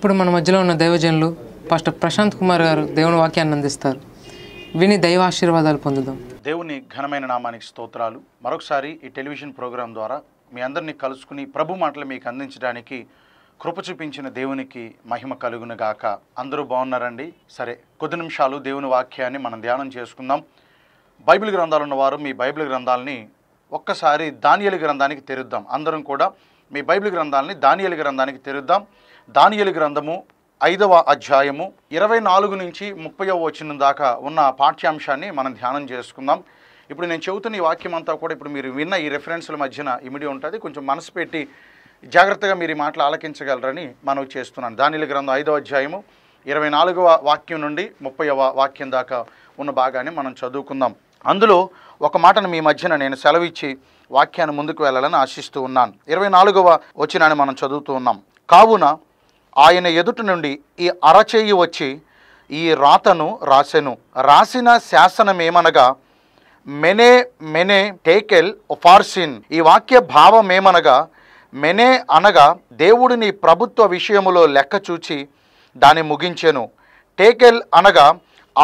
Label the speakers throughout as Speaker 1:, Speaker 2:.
Speaker 1: ఇప్పుడు మన మధ్యలో ఉన్న దైవజనులు పాస్టర్ ప్రశాంత్ కుమార్ గారు దేవుని వాక్యాన్ని అందిస్తారు విని దైవ ఆశీర్వాదాలు పొందుదాం దేవుని ఘనమైన నామానికి స్తోత్రాలు మరొకసారి ఈ టెలివిజన్ ప్రోగ్రాం ద్వారా మీ అందరినీ కలుసుకుని ప్రభు మాటలు మీకు అందించడానికి కృప చూపించిన దేవునికి మహిమ కలుగును గాక అందరూ బాగున్నారండి సరే కొద్ది నిమిషాలు దేవుని వాక్యాన్ని మనం ధ్యానం చేసుకుందాం బైబిల్ గ్రంథాలు ఉన్నవారు మీ బైబిల్ గ్రంథాలని ఒక్కసారి దానియలి గ్రంథానికి తెరుద్దాం అందరం కూడా మీ బైబిల్ గ్రంథాలని దానియలి గ్రంథానికి తెరుద్దాం దానియలు గ్రంథము ఐదవ అధ్యాయము ఇరవై నాలుగు నుంచి ముప్పైవ వచనం దాకా ఉన్న పాఠ్యాంశాన్ని మనం ధ్యానం చేసుకుందాం ఇప్పుడు నేను చెబుతున్న ఈ వాక్యం అంతా కూడా ఇప్పుడు మీరు విన్న ఈ రెఫరెన్స్ల మధ్యన ఇమిడి ఉంటుంది కొంచెం మనసు పెట్టి జాగ్రత్తగా మీరు ఈ మాటలు ఆలకించగలరని మనం చేస్తున్నాను దానిల గ్రంథం ఐదవ అధ్యాయము ఇరవై నాలుగవ వాక్యం నుండి ముప్పైవ వాక్యం దాకా ఉన్న భాగాన్ని మనం చదువుకుందాం అందులో ఒక మాటను మీ మధ్యన నేను సెలవిచ్చి వాక్యాన్ని ముందుకు వెళ్ళాలని ఆశిస్తూ ఉన్నాను ఇరవై నాలుగవ వచ్చినాన్ని మనం చదువుతూ ఉన్నాం కావున ఆయన ఎదుటి నుండి ఈ అరచేయి వచ్చి ఈ రాతను రాసెను రాసిన శాసనం ఏమనగా మెనే మెనే టేకెల్ ఫార్సిన్ ఈ వాక్య భావం ఏమనగా మెనే అనగా దేవుడిని ప్రభుత్వ విషయములో లెక్క చూచి దాన్ని ముగించెను టేకెల్ అనగా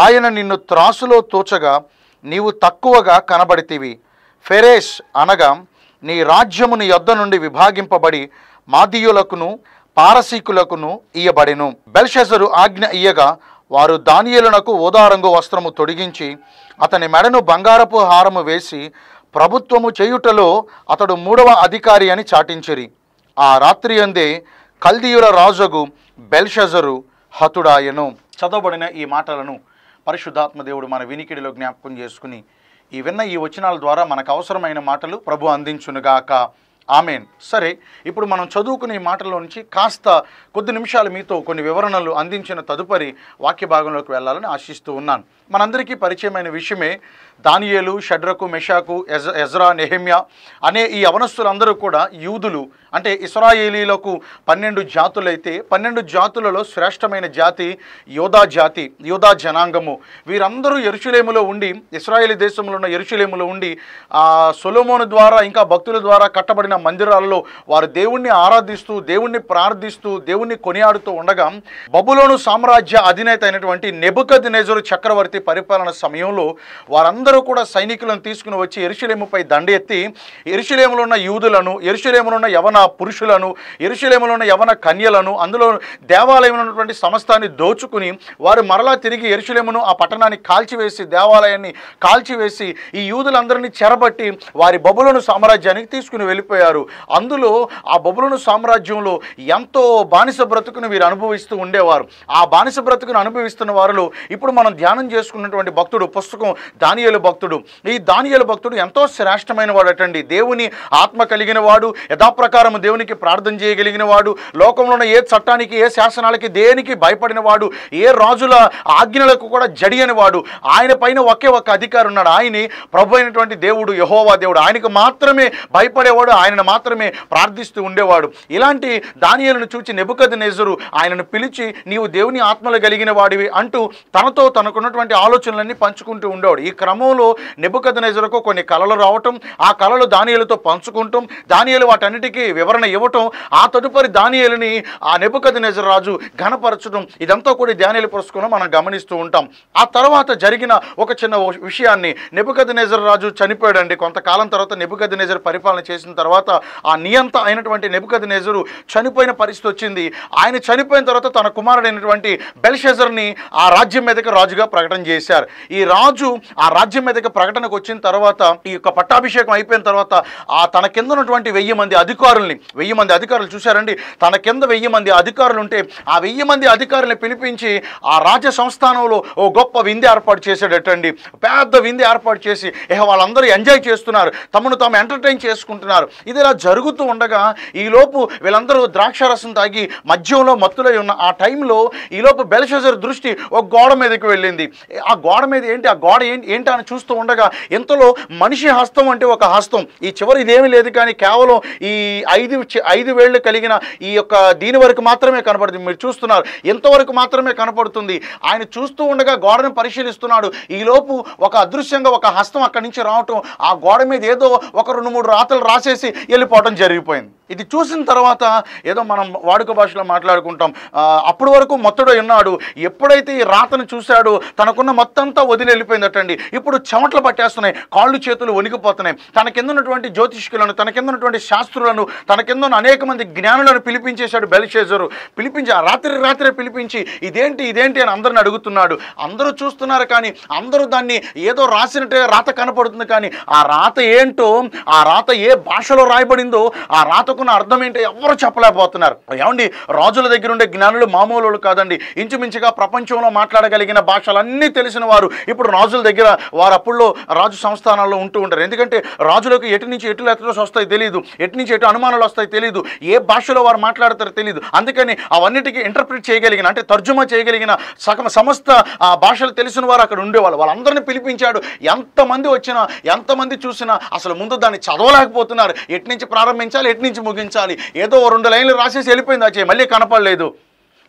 Speaker 1: ఆయన నిన్ను త్రాసులో తోచగా నీవు తక్కువగా కనబడితివి ఫెరేష్ అనగా నీ రాజ్యముని యొద్ద నుండి విభాగింపబడి మాదీయులకును పారసీకులకును ఇయ్యబడెను బెల్షెజరు ఆజ్ఞ ఇయ్యగా వారు దానియలునకు ఓదారంగు వస్త్రము తొడిగించి అతని మెడను బంగారపు హారము వేసి ప్రభుత్వము చేయుటలో అతడు మూడవ అధికారి అని చాటించిరి ఆ రాత్రి అందే కల్దీయుల రాజుగు బెల్షజరు హతుడాయను చదవబడిన ఈ మాటలను పరిశుద్ధాత్మ దేవుడు మన వినికిడిలో జ్ఞాపకం చేసుకుని ఈ విన్న ఈ వచనాల ద్వారా మనకు అవసరమైన మాటలు ప్రభు అందించునుగాక ఆమెన్ సరే ఇప్పుడు మనం చదువుకునే మాటల్లో నుంచి కాస్త కొద్ది నిమిషాలు మీతో కొన్ని వివరణలు అందించిన తదుపరి వాక్య భాగంలోకి వెళ్ళాలని ఆశిస్తూ ఉన్నాను మనందరికీ పరిచయమైన విషయమే దానియేలు షడ్రకు మెషాకు ఎజ్ ఎజ్రా నెహెమ్యా అనే ఈ అవనస్తులందరూ కూడా యూదులు అంటే ఇస్రాయేలీలకు పన్నెండు జాతులైతే పన్నెండు జాతులలో శ్రేష్టమైన జాతి యోధా జాతి యోధా జనాంగము వీరందరూ ఎరుచులేములో ఉండి ఇస్రాయేలీ దేశంలో ఉన్న ఎరుచులేములో ఉండి సొలోమోను ద్వారా ఇంకా భక్తుల ద్వారా కట్టబడిన మందిరాలలో వారు దేవుణ్ణి ఆరాధిస్తూ దేవుణ్ణి ప్రార్థిస్తూ దేవుణ్ణి కొనియాడుతూ ఉండగా బబులోను సామ్రాజ్య అధినేత అయినటువంటి నెబుకద్ చక్రవర్తి పరిపాలన సమయంలో వారందరూ అందరూ కూడా సైనికులను తీసుకుని వచ్చి ఎరుశలేముపై దండ ఎత్తి ఎరుశలేములో ఉన్న యూదులను ఎరుశలేములో ఉన్న యవన పురుషులను ఎరుశలేములో ఉన్న యవన కన్యలను అందులో దేవాలయంలో ఉన్నటువంటి సమస్తాన్ని దోచుకుని వారు మరలా తిరిగి ఎరుశలేమును ఆ పట్టణాన్ని కాల్చివేసి దేవాలయాన్ని కాల్చివేసి ఈ యూదులందరినీ చెరబట్టి వారి బబులను సామ్రాజ్యానికి తీసుకుని వెళ్ళిపోయారు అందులో ఆ బబులను సామ్రాజ్యంలో ఎంతో బానిస బ్రతుకును వీరు అనుభవిస్తూ ఉండేవారు ఆ బానిస బ్రతుకును అనుభవిస్తున్న వారిలో ఇప్పుడు మనం ధ్యానం చేసుకున్నటువంటి భక్తుడు పుస్తకం దానియలు దానియలు భక్తుడు ఈ దానియలు భక్తుడు ఎంతో శ్రేష్టమైన అటండి దేవుని ఆత్మ కలిగిన వాడు యథాప్రకారం దేవునికి ప్రార్థన చేయగలిగిన వాడు లోకంలో ఉన్న ఏ చట్టానికి ఏ శాసనాలకి దేనికి భయపడిన వాడు ఏ రాజుల ఆజ్ఞలకు కూడా జడియని వాడు ఆయన పైన ఒకే ఒక అధికారి ఉన్నాడు ఆయన ప్రభు అయినటువంటి దేవుడు యహోవా దేవుడు ఆయనకు మాత్రమే భయపడేవాడు ఆయనను మాత్రమే ప్రార్థిస్తూ ఉండేవాడు ఇలాంటి దానియాలను చూచి నెబుకద్ నెజరు ఆయనను పిలిచి నీవు దేవుని ఆత్మలు కలిగిన వాడివి అంటూ తనతో తనకున్నటువంటి ఆలోచనలన్నీ పంచుకుంటూ ఉండేవాడు ఈ క్రమం సందర్భంలో నిబుకదనేజులకు కొన్ని కళలు రావటం ఆ కళలు దానియలతో పంచుకుంటాం దానియలు వాటన్నిటికీ వివరణ ఇవ్వటం ఆ తదుపరి దానియలని ఆ నిబుకదనేజర్ రాజు ఘనపరచడం ఇదంతా కూడా దానియలు పురస్కరం మనం గమనిస్తూ ఉంటాం ఆ తర్వాత జరిగిన ఒక చిన్న విషయాన్ని నిబుకదనేజర్ రాజు చనిపోయాడండి కొంతకాలం తర్వాత నిబుకదనేజర్ పరిపాలన చేసిన తర్వాత ఆ నియంత అయినటువంటి నెబుకదనేజరు చనిపోయిన పరిస్థితి వచ్చింది ఆయన చనిపోయిన తర్వాత తన కుమారుడైనటువంటి బెల్షెజర్ని ఆ రాజ్యం మీదకి రాజుగా ప్రకటన చేశారు ఈ రాజు ఆ రాజ్యం రాజ్యం మీదకి ప్రకటనకు వచ్చిన తర్వాత ఈ యొక్క పట్టాభిషేకం అయిపోయిన తర్వాత ఆ తన కింద ఉన్నటువంటి వెయ్యి మంది అధికారుల్ని వెయ్యి మంది అధికారులు చూశారండి తన కింద వెయ్యి మంది అధికారులు ఉంటే ఆ వెయ్యి మంది అధికారుల్ని పిలిపించి ఆ రాజ్య సంస్థానంలో ఓ గొప్ప విందు ఏర్పాటు చేశాడటండి పెద్ద విందు ఏర్పాటు చేసి ఇహ వాళ్ళందరూ ఎంజాయ్ చేస్తున్నారు తమను తాము ఎంటర్టైన్ చేసుకుంటున్నారు ఇది ఇలా జరుగుతూ ఉండగా ఈలోపు వీళ్ళందరూ ద్రాక్షారసం తాగి మద్యంలో మత్తులై ఉన్న ఆ టైంలో ఈలోపు బెల్షజర్ దృష్టి ఒక గోడ మీదకి వెళ్ళింది ఆ గోడ మీద ఏంటి ఆ గోడ ఏంటి ఏంటి అని చూస్తూ ఉండగా ఇంతలో మనిషి హస్తం అంటే ఒక హస్తం ఈ చివరి ఇదేమీ లేదు కానీ కేవలం ఈ ఐదు ఐదు వేళ్ళు కలిగిన ఈ యొక్క దీని వరకు మాత్రమే కనపడుతుంది మీరు చూస్తున్నారు ఇంతవరకు మాత్రమే కనపడుతుంది ఆయన చూస్తూ ఉండగా గోడను పరిశీలిస్తున్నాడు ఈలోపు ఒక అదృశ్యంగా ఒక హస్తం అక్కడి నుంచి రావటం ఆ గోడ మీద ఏదో ఒక రెండు మూడు రాతలు రాసేసి వెళ్ళిపోవటం జరిగిపోయింది ఇది చూసిన తర్వాత ఏదో మనం వాడుక భాషలో మాట్లాడుకుంటాం అప్పటి వరకు మొత్తడు ఉన్నాడు ఎప్పుడైతే ఈ రాతను చూశాడు తనకున్న మొత్తంతా వదిలి వెళ్ళిపోయిందటండి ఇప్పుడు ఇప్పుడు చెమటలు పట్టేస్తున్నాయి కాళ్ళు చేతులు వణికిపోతున్నాయి తన కింద ఉన్నటువంటి జ్యోతిష్కులను తన కింద ఉన్నటువంటి శాస్త్రులను తన కింద ఉన్న అనేక మంది జ్ఞానులను పిలిపించేశాడు బెలిషేజరు పిలిపించి ఆ రాత్రి రాత్రే పిలిపించి ఇదేంటి ఇదేంటి అని అందరిని అడుగుతున్నాడు అందరూ చూస్తున్నారు కానీ అందరూ దాన్ని ఏదో రాసినట్టే రాత కనపడుతుంది కానీ ఆ రాత ఏంటో ఆ రాత ఏ భాషలో రాయబడిందో ఆ రాతకున్న అర్థం ఏంటో ఎవరు చెప్పలేకపోతున్నారు ఏమండి రాజుల దగ్గర ఉండే జ్ఞానులు మామూలు కాదండి ఇంచుమించుగా ప్రపంచంలో మాట్లాడగలిగిన భాషలన్నీ తెలిసిన వారు ఇప్పుడు రాజుల దగ్గర వారు అప్పుల్లో రాజు సంస్థానాల్లో ఉంటూ ఉంటారు ఎందుకంటే రాజులకు ఎటు నుంచి ఎటు లెటర్స్ వస్తాయి తెలియదు ఎటు నుంచి ఎటు అనుమానాలు వస్తాయి తెలియదు ఏ భాషలో వారు మాట్లాడతారో తెలియదు అందుకని అవన్నిటికీ ఇంటర్ప్రిట్ చేయగలిగిన అంటే తర్జుమా చేయగలిగిన సగం సమస్త ఆ భాషలు తెలిసిన వారు అక్కడ ఉండేవాళ్ళు వాళ్ళందరినీ పిలిపించాడు ఎంతమంది వచ్చినా ఎంతమంది చూసినా అసలు ముందు దాన్ని చదవలేకపోతున్నారు ఎటు నుంచి ప్రారంభించాలి ఎటు నుంచి ముగించాలి ఏదో రెండు లైన్లు రాసేసి వెళ్ళిపోయింది ఆ చేయి మళ్ళీ కనపడలేదు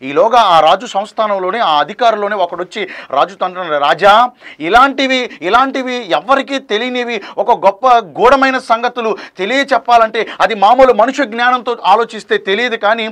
Speaker 1: ఈలోగా ఆ రాజు సంస్థానంలోనే ఆ అధికారంలోనే వచ్చి రాజు తండ్రి రాజా ఇలాంటివి ఇలాంటివి ఎవరికీ తెలియనివి ఒక గొప్ప గూఢమైన సంగతులు తెలియ చెప్పాలంటే అది మామూలు మనుషు జ్ఞానంతో ఆలోచిస్తే తెలియదు కానీ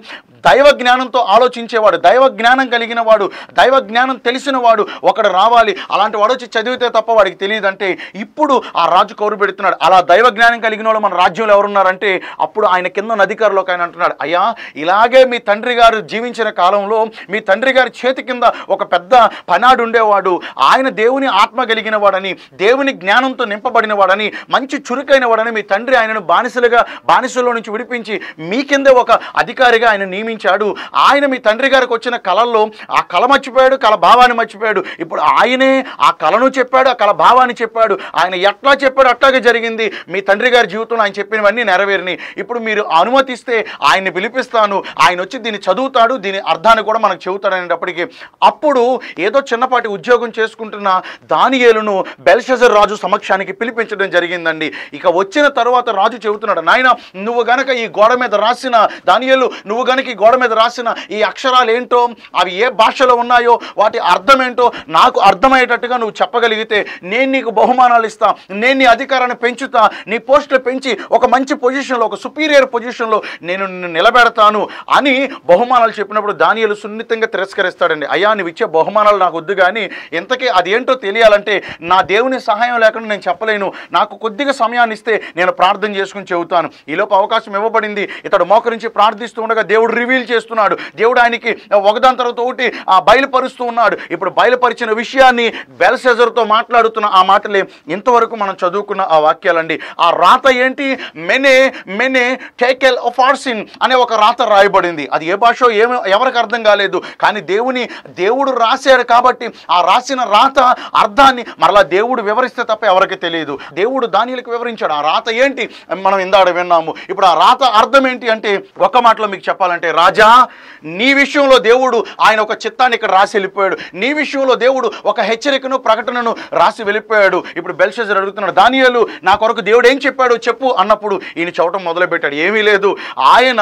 Speaker 1: దైవ జ్ఞానంతో ఆలోచించేవాడు దైవ జ్ఞానం కలిగిన వాడు దైవ జ్ఞానం తెలిసిన వాడు ఒకడు రావాలి అలాంటి వాడు వచ్చి చదివితే తప్ప వాడికి తెలియదు అంటే ఇప్పుడు ఆ రాజు కౌరు పెడుతున్నాడు అలా దైవ జ్ఞానం కలిగిన వాళ్ళు మన రాజ్యంలో ఎవరున్నారంటే అప్పుడు ఆయన కింద అధికారులకు ఆయన అంటున్నాడు అయ్యా ఇలాగే మీ తండ్రి గారు జీవించిన కాలం కాలంలో మీ తండ్రి గారి చేతి కింద ఒక పెద్ద పనాడు ఉండేవాడు ఆయన దేవుని ఆత్మ కలిగిన వాడని దేవుని జ్ఞానంతో నింపబడిన వాడని మంచి చురుకైన వాడని మీ తండ్రి ఆయనను బానిసలుగా బానిసల్లో నుంచి విడిపించి మీ కిందే ఒక అధికారిగా ఆయన నియమించాడు ఆయన మీ తండ్రి గారికి వచ్చిన కళల్లో ఆ కళ మర్చిపోయాడు కళ భావాన్ని మర్చిపోయాడు ఇప్పుడు ఆయనే ఆ కళను చెప్పాడు ఆ కళ భావాన్ని చెప్పాడు ఆయన ఎట్లా చెప్పాడు అట్లాగే జరిగింది మీ తండ్రి గారి జీవితంలో ఆయన చెప్పినవన్నీ నెరవేరినాయి ఇప్పుడు మీరు అనుమతిస్తే ఆయన్ని పిలిపిస్తాను ఆయన వచ్చి దీన్ని చదువుతాడు దీని అర్థం అబద్ధాన్ని కూడా మనకు చెబుతాడనేటప్పటికీ అప్పుడు ఏదో చిన్నపాటి ఉద్యోగం చేసుకుంటున్న దానియేలును బెల్షజర్ రాజు సమక్షానికి పిలిపించడం జరిగిందండి ఇక వచ్చిన తర్వాత రాజు చెబుతున్నాడు నాయన నువ్వు గనక ఈ గోడ మీద రాసిన దానియేలు నువ్వు గనక ఈ గోడ మీద రాసిన ఈ అక్షరాలు ఏంటో అవి ఏ భాషలో ఉన్నాయో వాటి అర్థం ఏంటో నాకు అర్థమయ్యేటట్టుగా నువ్వు చెప్పగలిగితే నేను నీకు బహుమానాలు ఇస్తా నేను నీ అధికారాన్ని పెంచుతా నీ పోస్టులు పెంచి ఒక మంచి పొజిషన్లో ఒక సుపీరియర్ పొజిషన్లో నేను నిలబెడతాను అని బహుమానాలు చెప్పినప్పుడు దాని దానియలు సున్నితంగా తిరస్కరిస్తాడండి అయ్యా నువ్వు ఇచ్చే బహుమానాలు నాకు వద్దు కానీ ఇంతకీ అదేంటో తెలియాలంటే నా దేవుని సహాయం లేకుండా నేను చెప్పలేను నాకు కొద్దిగా సమయాన్ని ఇస్తే నేను ప్రార్థన చేసుకుని చెబుతాను ఈలోపు అవకాశం ఇవ్వబడింది ఇతడు మోకరించి ప్రార్థిస్తూ ఉండగా దేవుడు రివీల్ చేస్తున్నాడు దేవుడు ఆయనకి ఒకదాని తర్వాత ఒకటి బయలుపరుస్తూ ఉన్నాడు ఇప్పుడు బయలుపరిచిన విషయాన్ని బెల్సెజర్తో మాట్లాడుతున్న ఆ మాటలే ఇంతవరకు మనం చదువుకున్న ఆ వాక్యాలండి ఆ రాత ఏంటి మెనే మెనే టేకెల్ ఫార్సిన్ అనే ఒక రాత రాయబడింది అది ఏ భాష ఏమో ఎవరికి అర్థం కాలేదు కానీ దేవుని దేవుడు రాశారు కాబట్టి ఆ రాసిన రాత అర్థాన్ని మరలా దేవుడు వివరిస్తే తప్ప ఎవరికి తెలియదు దేవుడు దానిలకు వివరించాడు ఆ రాత ఏంటి మనం ఇందాడ విన్నాము ఇప్పుడు ఆ రాత అర్థం ఏంటి అంటే ఒక మాటలో మీకు చెప్పాలంటే రాజా నీ విషయంలో దేవుడు ఆయన ఒక చిత్తాన్ని ఇక్కడ రాసి వెళ్ళిపోయాడు నీ విషయంలో దేవుడు ఒక హెచ్చరికను ప్రకటనను రాసి వెళ్ళిపోయాడు ఇప్పుడు బెల్షజర్ అడుగుతున్నాడు దానియాలు నా కొరకు దేవుడు ఏం చెప్పాడు చెప్పు అన్నప్పుడు ఈయన చవటం మొదలుపెట్టాడు ఏమీ లేదు ఆయన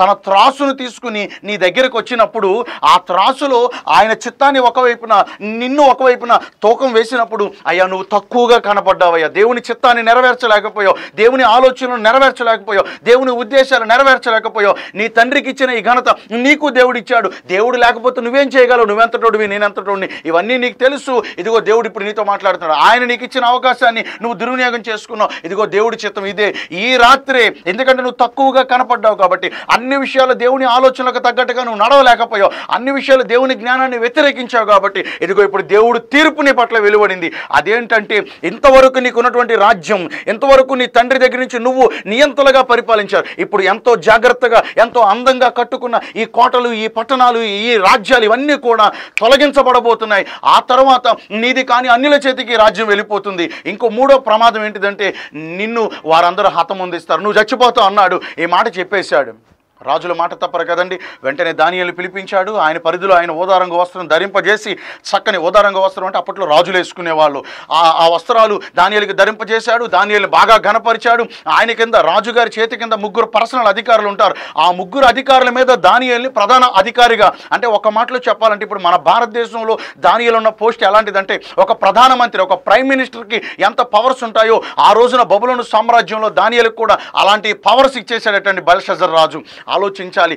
Speaker 1: తన త్రాసును తీసుకుని నీ దగ్గరకు వచ్చిన వేసినప్పుడు ఆ త్రాసులో ఆయన చిత్తాన్ని ఒకవైపున నిన్ను ఒకవైపున తూకం వేసినప్పుడు అయ్యా నువ్వు తక్కువగా కనపడ్డావయ్యా దేవుని చిత్తాన్ని నెరవేర్చలేకపోయావు దేవుని ఆలోచనలు నెరవేర్చలేకపోయావు దేవుని ఉద్దేశాలు నెరవేర్చలేకపోయావు నీ తండ్రికి ఇచ్చిన ఈ ఘనత నీకు దేవుడిచ్చాడు దేవుడు లేకపోతే నువ్వేం చేయగలవు నేనెంత నేనెంతటోడిని ఇవన్నీ నీకు తెలుసు ఇదిగో దేవుడు ఇప్పుడు నీతో మాట్లాడుతున్నాడు ఆయన నీకు ఇచ్చిన అవకాశాన్ని నువ్వు దుర్వినియోగం చేసుకున్నావు ఇదిగో దేవుడి చిత్తం ఇదే ఈ రాత్రే ఎందుకంటే నువ్వు తక్కువగా కనపడ్డావు కాబట్టి అన్ని విషయాలు దేవుని ఆలోచనలకు తగ్గట్టుగా నువ్వు నడవలే లేకపోయావు అన్ని విషయాలు దేవుని జ్ఞానాన్ని వ్యతిరేకించావు కాబట్టి ఇదిగో ఇప్పుడు దేవుడు నీ పట్ల వెలువడింది అదేంటంటే ఇంతవరకు నీకున్నటువంటి రాజ్యం ఇంతవరకు నీ తండ్రి దగ్గర నుంచి నువ్వు నియంతలుగా పరిపాలించారు ఇప్పుడు ఎంతో జాగ్రత్తగా ఎంతో అందంగా కట్టుకున్న ఈ కోటలు ఈ పట్టణాలు ఈ రాజ్యాలు ఇవన్నీ కూడా తొలగించబడబోతున్నాయి ఆ తర్వాత నీది కానీ అన్యుల చేతికి రాజ్యం వెళ్ళిపోతుంది ఇంకో మూడో ప్రమాదం ఏంటిదంటే నిన్ను వారందరూ హతముందిస్తారు నువ్వు చచ్చిపోతావు అన్నాడు ఈ మాట చెప్పేశాడు రాజుల మాట తప్పరు కదండి వెంటనే దానియలు పిలిపించాడు ఆయన పరిధిలో ఆయన ఓదారంగ వస్త్రం ధరింపజేసి చక్కని ఓదారంగ వస్త్రం అంటే అప్పట్లో రాజులు వేసుకునేవాళ్ళు ఆ ఆ వస్త్రాలు దానియలకి ధరింపజేశాడు దానియలు బాగా ఘనపరిచాడు ఆయన కింద రాజుగారి చేతి కింద ముగ్గురు పర్సనల్ అధికారులు ఉంటారు ఆ ముగ్గురు అధికారుల మీద దానియల్ని ప్రధాన అధికారిగా అంటే ఒక మాటలో చెప్పాలంటే ఇప్పుడు మన భారతదేశంలో దానియలు ఉన్న పోస్ట్ ఎలాంటిదంటే ఒక ప్రధానమంత్రి ఒక ప్రైమ్ మినిస్టర్కి ఎంత పవర్స్ ఉంటాయో ఆ రోజున బబులను సామ్రాజ్యంలో దానియలకు కూడా అలాంటి పవర్స్ ఇచ్చేసాడటండి బల్షజర్ రాజు ఆలోచించాలి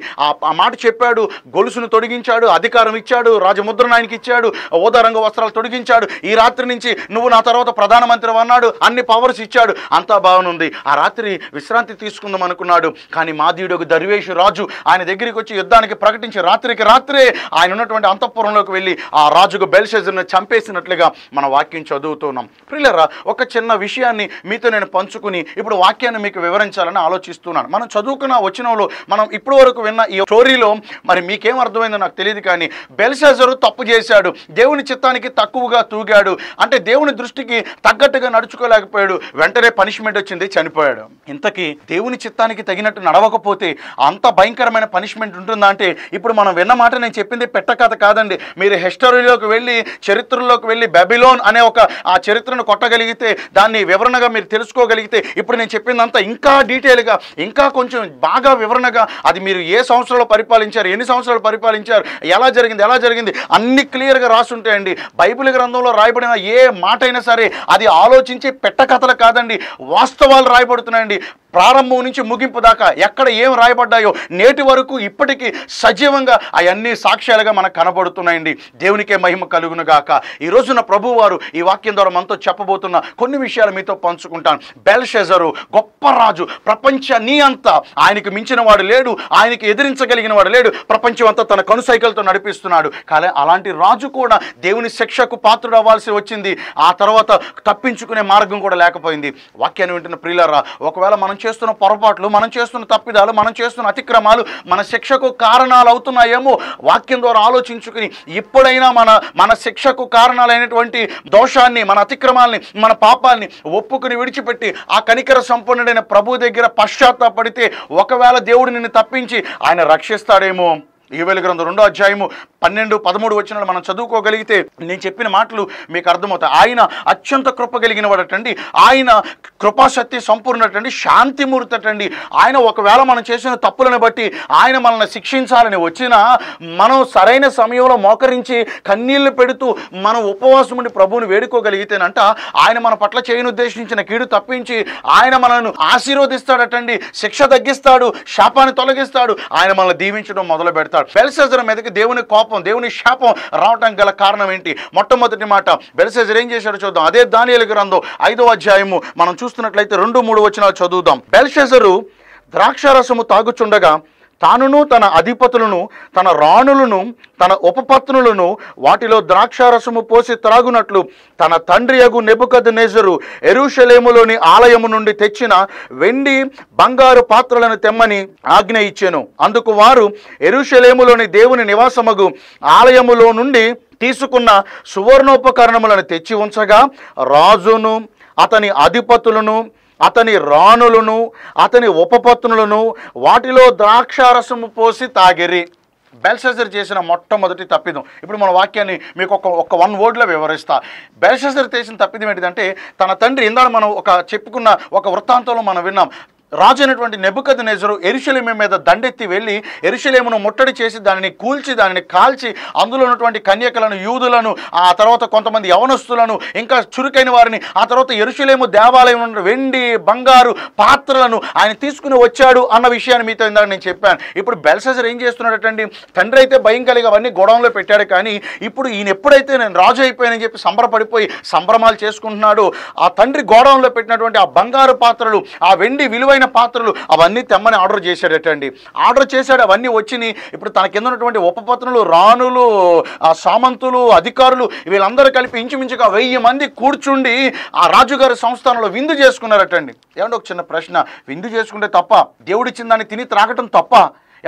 Speaker 1: ఆ మాట చెప్పాడు గొలుసును తొడిగించాడు అధికారం ఇచ్చాడు రాజముద్రను ఆయనకి ఇచ్చాడు ఓదారంగ వస్త్రాలు తొడిగించాడు ఈ రాత్రి నుంచి నువ్వు నా తర్వాత ప్రధానమంత్రి అన్నాడు అన్ని పవర్స్ ఇచ్చాడు అంతా బాగునుంది ఆ రాత్రి విశ్రాంతి తీసుకుందాం అనుకున్నాడు కానీ మాధీయుడు ఒక దర్వేషు రాజు ఆయన దగ్గరికి వచ్చి యుద్ధానికి ప్రకటించి రాత్రికి రాత్రే ఆయన ఉన్నటువంటి అంతఃపురంలోకి వెళ్ళి ఆ రాజుకు బెల్షెజర్ను చంపేసినట్లుగా మన వాక్యం చదువుతున్నాం ప్రిల్లరా ఒక చిన్న విషయాన్ని మీతో నేను పంచుకుని ఇప్పుడు వాక్యాన్ని మీకు వివరించాలని ఆలోచిస్తున్నాను మనం చదువుకున్న వచ్చినంలో మనం మనం ఇప్పుడు వరకు విన్న ఈ స్టోరీలో మరి మీకేం అర్థమైందో నాకు తెలియదు కానీ బెల్సాజరు తప్పు చేశాడు దేవుని చిత్తానికి తక్కువగా తూగాడు అంటే దేవుని దృష్టికి తగ్గట్టుగా నడుచుకోలేకపోయాడు వెంటనే పనిష్మెంట్ వచ్చింది చనిపోయాడు ఇంతకీ దేవుని చిత్తానికి తగినట్టు నడవకపోతే అంత భయంకరమైన పనిష్మెంట్ ఉంటుందా అంటే ఇప్పుడు మనం విన్న మాట నేను చెప్పింది పెట్ట కథ కాదండి మీరు హిస్టరీలోకి వెళ్ళి చరిత్రలోకి వెళ్ళి బెబిలోన్ అనే ఒక ఆ చరిత్రను కొట్టగలిగితే దాన్ని వివరణగా మీరు తెలుసుకోగలిగితే ఇప్పుడు నేను చెప్పిందంతా ఇంకా డీటెయిల్గా ఇంకా కొంచెం బాగా వివరణగా అది మీరు ఏ సంవత్సరంలో పరిపాలించారు ఎన్ని సంవత్సరాలు పరిపాలించారు ఎలా జరిగింది ఎలా జరిగింది అన్ని క్లియర్గా ఉంటాయండి బైబిల్ గ్రంథంలో రాయబడిన ఏ మాట అయినా సరే అది ఆలోచించి పెట్టకథలు కాదండి వాస్తవాలు రాయబడుతున్నాయండి ప్రారంభం నుంచి ముగింపు దాకా ఎక్కడ ఏం రాయబడ్డాయో నేటి వరకు ఇప్పటికీ సజీవంగా అవన్నీ సాక్ష్యాలుగా మనకు కనబడుతున్నాయండి దేవునికే మహిమ కలుగును గాక ఈ రోజున ప్రభువారు ఈ వాక్యం ద్వారా మనతో చెప్పబోతున్న కొన్ని విషయాలు మీతో పంచుకుంటాను బెల్షెజరు గొప్ప రాజు ప్రపంచాన్ని అంతా ఆయనకు మించిన వాడు లేడు ఆయనకి ఎదిరించగలిగిన వాడు లేడు ప్రపంచం అంతా తన కనుసైకలతో నడిపిస్తున్నాడు కానీ అలాంటి రాజు కూడా దేవుని శిక్షకు పాత్రుడు అవ్వాల్సి వచ్చింది ఆ తర్వాత తప్పించుకునే మార్గం కూడా లేకపోయింది వాక్యాన్ని వింటున్న ప్రియులరా ఒకవేళ మనం చేస్తున్న పొరపాట్లు మనం చేస్తున్న తప్పిదాలు మనం చేస్తున్న అతిక్రమాలు మన శిక్షకు కారణాలు అవుతున్నాయేమో వాక్యం ద్వారా ఆలోచించుకుని ఎప్పుడైనా మన మన శిక్షకు కారణాలైనటువంటి దోషాన్ని మన అతిక్రమాల్ని మన పాపాల్ని ఒప్పుకుని విడిచిపెట్టి ఆ కనికర సంపన్నుడైన ప్రభు దగ్గర పశ్చాత్తాపడితే ఒకవేళ దేవుడు నిన్ను తప్పించి ఆయన రక్షిస్తాడేమో ఈవేల గ్రంథం రెండో అధ్యాయము పన్నెండు పదమూడు వచ్చిన మనం చదువుకోగలిగితే నేను చెప్పిన మాటలు మీకు అర్థమవుతాయి ఆయన అత్యంత కృప కలిగిన వాడటండి ఆయన కృపాశక్తి సంపూర్ణటండి శాంతిమూర్తటండి ఆయన ఒకవేళ మనం చేసిన తప్పులను బట్టి ఆయన మనల్ని శిక్షించాలని వచ్చినా మనం సరైన సమయంలో మోకరించి కన్నీళ్లు పెడుతూ మనం ఉపవాసం ఉండి ప్రభువుని వేడుకోగలిగితేనంట ఆయన మన పట్ల చేయను ఉద్దేశించిన కీడు తప్పించి ఆయన మనల్ని ఆశీర్వదిస్తాడటండి శిక్ష తగ్గిస్తాడు శాపాన్ని తొలగిస్తాడు ఆయన మనల్ని దీవించడం మొదలు పెడతాడు చేస్తాడు బెల్సెజర్ మీదకి దేవుని కోపం దేవుని శాపం రావటం గల కారణం ఏంటి మొట్టమొదటి మాట బెల్సెజర్ ఏం చేశాడో చూద్దాం అదే దానియలు గ్రంథం ఐదో అధ్యాయము మనం చూస్తున్నట్లయితే రెండు మూడు వచ్చినా చదువుదాం బెల్సెజరు ద్రాక్షారసము తాగుచుండగా తానును తన అధిపతులను తన రాణులను తన ఉపపత్నులను వాటిలో ద్రాక్షారసము పోసి త్రాగునట్లు తన తండ్రి అగు నెబుకద్ నెజరు ఎరుషలేములోని ఆలయము నుండి తెచ్చిన వెండి బంగారు పాత్రలను తెమ్మని ఆజ్ఞ ఇచ్చాను అందుకు వారు ఎరుషలేములోని దేవుని నివాసమగు ఆలయములో నుండి తీసుకున్న సువర్ణోపకరణములను తెచ్చి ఉంచగా రాజును అతని అధిపతులను అతని రాణులను అతని ఉపపత్నులను వాటిలో ద్రాక్షారసము పోసి తాగిరి బెల్సెజర్ చేసిన మొట్టమొదటి తప్పిదం ఇప్పుడు మన వాక్యాన్ని మీకు ఒక ఒక వన్ వర్డ్లో వివరిస్తా బెల్సెజర్ చేసిన తప్పిదం ఏంటిదంటే తన తండ్రి ఇందాక మనం ఒక చెప్పుకున్న ఒక వృత్తాంతంలో మనం విన్నాం రాజు అయినటువంటి నెబుకద్ నెజరు ఎరుషలేము మీద దండెత్తి వెళ్ళి ఎరుశలేమును ముట్టడి చేసి దానిని కూల్చి దానిని కాల్చి అందులో ఉన్నటువంటి కన్యకలను యూదులను ఆ తర్వాత కొంతమంది యవనస్తులను ఇంకా చురుకైన వారిని ఆ తర్వాత ఎరుశలేము దేవాలయం వెండి బంగారు పాత్రలను ఆయన తీసుకుని వచ్చాడు అన్న విషయాన్ని మీతో ఇందాక నేను చెప్పాను ఇప్పుడు బెల్సెజర్ ఏం చేస్తున్నాడటండి తండ్రి అయితే భయం కలిగి అవన్నీ గొడవలో పెట్టాడు కానీ ఇప్పుడు ఈయన ఎప్పుడైతే నేను రాజు అయిపోయానని చెప్పి సంబరపడిపోయి సంభ్రమాలు చేసుకుంటున్నాడు ఆ తండ్రి గోడౌన్లో పెట్టినటువంటి ఆ బంగారు పాత్రలు ఆ వెండి విలువ విలువైన పాత్రలు అవన్నీ తెమ్మని ఆర్డర్ చేశాడట అండి ఆర్డర్ చేశాడు అవన్నీ వచ్చినాయి ఇప్పుడు తన కింద ఉన్నటువంటి ఉపపత్నులు రాణులు సామంతులు అధికారులు వీళ్ళందరూ కలిపి ఇంచుమించుగా వెయ్యి మంది కూర్చుండి ఆ రాజుగారి సంస్థానంలో విందు అండి ఏమంటే ఒక చిన్న ప్రశ్న విందు చేసుకుంటే తప్ప దేవుడిచ్చిన దాన్ని తిని త్రాగటం తప్ప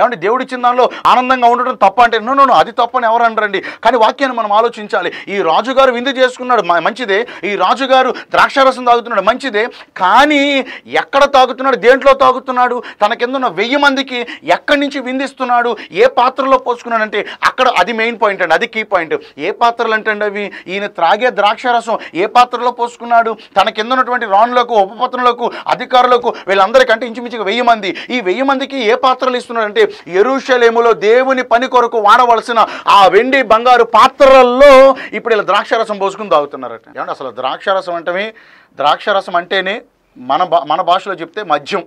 Speaker 1: ఏమంటే దేవుడు ఇచ్చిన దానిలో ఆనందంగా ఉండడం తప్ప అంటే నో నో అది తప్పని ఎవరు అనరండి కానీ వాక్యాన్ని మనం ఆలోచించాలి ఈ రాజుగారు విందు చేసుకున్నాడు మంచిదే ఈ రాజుగారు ద్రాక్షారసం తాగుతున్నాడు మంచిదే కానీ ఎక్కడ తాగుతున్నాడు దేంట్లో తాగుతున్నాడు తన కింద ఉన్న వెయ్యి మందికి ఎక్కడి నుంచి విందిస్తున్నాడు ఏ పాత్రలో పోసుకున్నాడంటే అక్కడ అది మెయిన్ పాయింట్ అండి అది కీ పాయింట్ ఏ పాత్రలు అంటే అవి ఈయన త్రాగే ద్రాక్షారసం ఏ పాత్రలో పోసుకున్నాడు తన కింద ఉన్నటువంటి రాణులకు ఉపపత్రులకు అధికారులకు వీళ్ళందరికంటే ఇంచుమించుగా వెయ్యి మంది ఈ వెయ్యి మందికి ఏ పాత్రలు ఇస్తున్నాడంటే ఎరుషలేములో దేవుని పని కొరకు వాడవలసిన ఆ వెండి బంగారు పాత్రల్లో ఇప్పుడు ఇలా ద్రాక్షరసం పోసుకుని తాగుతున్నారట ఏమంటే అసలు ద్రాక్షరసం అంటే ద్రాక్షరసం అంటేనే మన మన భాషలో చెప్తే మద్యం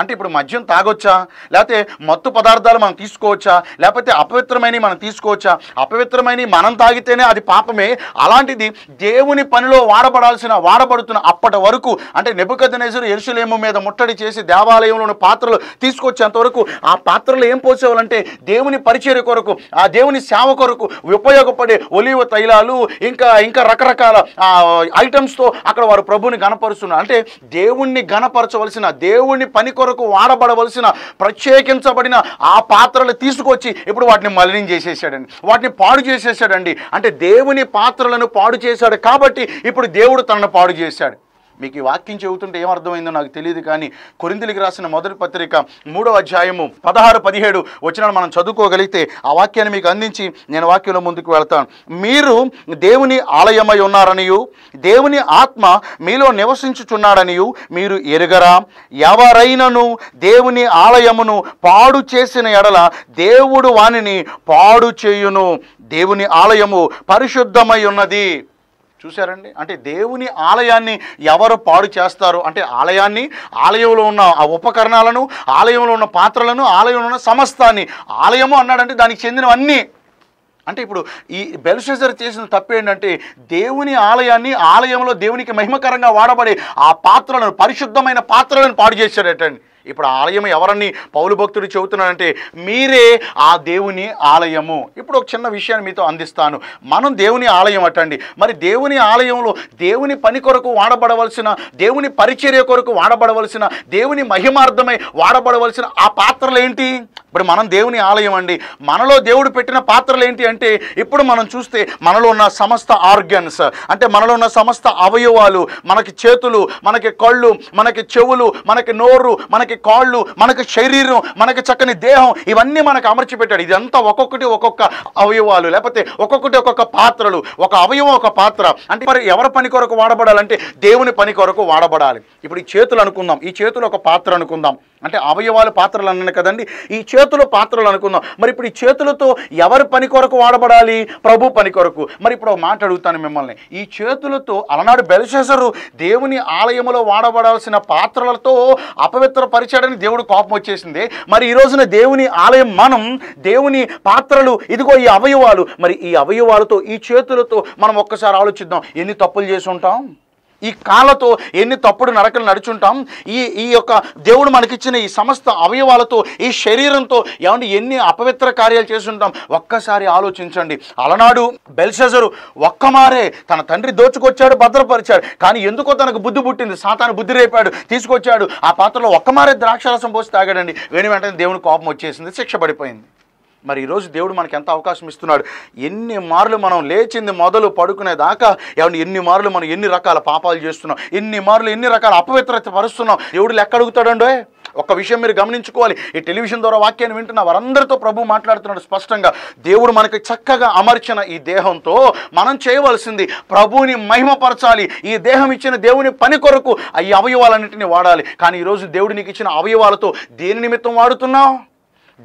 Speaker 1: అంటే ఇప్పుడు మద్యం తాగొచ్చా లేకపోతే మత్తు పదార్థాలు మనం తీసుకోవచ్చా లేకపోతే అపవిత్రమైన మనం తీసుకోవచ్చా అపవిత్రమైన మనం తాగితేనే అది పాపమే అలాంటిది దేవుని పనిలో వాడబడాల్సిన వాడబడుతున్న అప్పటి వరకు అంటే నెబుకదనేజరు ఎరుసలేము మీద ముట్టడి చేసి దేవాలయంలోని పాత్రలు తీసుకొచ్చేంత వరకు ఆ పాత్రలు ఏం పోసేవాలంటే దేవుని పరిచయ కొరకు ఆ దేవుని సేవ కొరకు ఉపయోగపడే ఒలివ తైలాలు ఇంకా ఇంకా రకరకాల ఐటమ్స్తో అక్కడ వారు ప్రభుని గణపరుస్తున్నారు అంటే దేవుణ్ణి గణపరచవలసిన దేవుణ్ణి పని కొరకు వాడబడవలసిన ప్రత్యేకించబడిన ఆ పాత్రలు తీసుకొచ్చి ఇప్పుడు వాటిని మలినం చేసేసాడండి వాటిని పాడు చేసేసాడండి అంటే దేవుని పాత్రలను పాడు చేశాడు కాబట్టి ఇప్పుడు దేవుడు తనను పాడు చేశాడు మీకు ఈ వాక్యం చెబుతుంటే ఏమర్థమైందో నాకు తెలియదు కానీ కొరిందులకి రాసిన మొదటి పత్రిక మూడవ అధ్యాయము పదహారు పదిహేడు వచ్చిన మనం చదువుకోగలిగితే ఆ వాక్యాన్ని మీకు అందించి నేను వాక్యంలో ముందుకు వెళ్తాను మీరు దేవుని ఆలయమై ఉన్నారనియు దేవుని ఆత్మ మీలో నివసించుచున్నాడనియు మీరు ఎరుగరా ఎవరైనను దేవుని ఆలయమును పాడు చేసిన ఎడల దేవుడు వానిని పాడు చేయును దేవుని ఆలయము పరిశుద్ధమై ఉన్నది చూశారండి అంటే దేవుని ఆలయాన్ని ఎవరు పాడు చేస్తారు అంటే ఆలయాన్ని ఆలయంలో ఉన్న ఆ ఉపకరణాలను ఆలయంలో ఉన్న పాత్రలను ఆలయంలో ఉన్న సమస్తాన్ని ఆలయము అన్నాడంటే దానికి చెందినవన్నీ అంటే ఇప్పుడు ఈ బెల్షెజర్ చేసిన తప్పు ఏంటంటే దేవుని ఆలయాన్ని ఆలయంలో దేవునికి మహిమకరంగా వాడబడే ఆ పాత్రలను పరిశుద్ధమైన పాత్రలను పాడు చేశాడటండి ఇప్పుడు ఆలయం ఎవరని పౌలు భక్తుడు చెబుతున్నాడంటే మీరే ఆ దేవుని ఆలయము ఇప్పుడు ఒక చిన్న విషయాన్ని మీతో అందిస్తాను మనం దేవుని ఆలయం అటండి మరి దేవుని ఆలయంలో దేవుని పని కొరకు వాడబడవలసిన దేవుని పరిచర్య కొరకు వాడబడవలసిన దేవుని మహిమార్థమై వాడబడవలసిన ఆ పాత్రలు ఏంటి ఇప్పుడు మనం దేవుని ఆలయం అండి మనలో దేవుడు పెట్టిన పాత్రలు ఏంటి అంటే ఇప్పుడు మనం చూస్తే మనలో ఉన్న సమస్త ఆర్గన్స్ అంటే మనలో ఉన్న సమస్త అవయవాలు మనకి చేతులు మనకి కళ్ళు మనకి చెవులు మనకి నోరు మనకి కాళ్ళు మనకి శరీరం మనకి చక్కని దేహం ఇవన్నీ మనకు అమర్చి పెట్టాడు ఇదంతా ఒక్కొక్కటి ఒక్కొక్క అవయవాలు లేకపోతే ఒక్కొక్కటి ఒక్కొక్క పాత్రలు ఒక అవయవం ఒక పాత్ర అంటే మరి ఎవరి పని కొరకు వాడబడాలంటే దేవుని పని కొరకు వాడబడాలి ఇప్పుడు ఈ చేతులు అనుకుందాం ఈ చేతులు ఒక పాత్ర అనుకుందాం అంటే అవయవాలు పాత్రలు అన్నాను కదండి ఈ చేతులు చేతులు పాత్రలు అనుకుందాం మరి ఇప్పుడు ఈ చేతులతో ఎవరి పని కొరకు వాడబడాలి ప్రభు పని కొరకు మరి ఇప్పుడు మాట అడుగుతాను మిమ్మల్ని ఈ చేతులతో అలనాడు బెలిసేసరు దేవుని ఆలయంలో వాడబడాల్సిన పాత్రలతో అపవిత్రపరిచాడని దేవుడు కోపం వచ్చేసింది మరి ఈ రోజున దేవుని ఆలయం మనం దేవుని పాత్రలు ఇదిగో ఈ అవయవాలు మరి ఈ అవయవాలతో ఈ చేతులతో మనం ఒక్కసారి ఆలోచిద్దాం ఎన్ని తప్పులు చేసి ఉంటాం ఈ కాళ్ళతో ఎన్ని తప్పుడు నడకలు నడుచుంటాం ఈ ఈ యొక్క దేవుడు మనకిచ్చిన ఈ సమస్త అవయవాలతో ఈ శరీరంతో ఏమంటే ఎన్ని అపవిత్ర కార్యాలు చేస్తుంటాం ఒక్కసారి ఆలోచించండి అలనాడు బెల్సెజరు ఒక్కమారే తన తండ్రి దోచుకొచ్చాడు భద్రపరిచాడు కానీ ఎందుకో తనకు బుద్ధి పుట్టింది సాతాను బుద్ధి రేపాడు తీసుకొచ్చాడు ఆ పాత్రలో ఒక్కమారే ద్రాక్షరసం పోసి తాగాడండి వెను వెంటనే దేవుని కోపం వచ్చేసింది శిక్ష పడిపోయింది మరి ఈరోజు దేవుడు మనకి ఎంత అవకాశం ఇస్తున్నాడు ఎన్ని మార్లు మనం లేచింది మొదలు పడుకునేదాకా ఏమన్నా ఎన్ని మార్లు మనం ఎన్ని రకాల పాపాలు చేస్తున్నాం ఎన్ని మార్లు ఎన్ని రకాల అపవిత్రత పరుస్తున్నాం దేవుడు లెక్క అడుగుతాడండో ఒక విషయం మీరు గమనించుకోవాలి ఈ టెలివిజన్ ద్వారా వాక్యాన్ని వింటున్న వారందరితో ప్రభు మాట్లాడుతున్నాడు స్పష్టంగా దేవుడు మనకి చక్కగా అమర్చిన ఈ దేహంతో మనం చేయవలసింది ప్రభువుని మహిమపరచాలి ఈ దేహం ఇచ్చిన దేవుని పని కొరకు ఈ అవయవాలన్నింటినీ వాడాలి కానీ ఈరోజు దేవుడు నీకు ఇచ్చిన అవయవాలతో దేని నిమిత్తం వాడుతున్నావు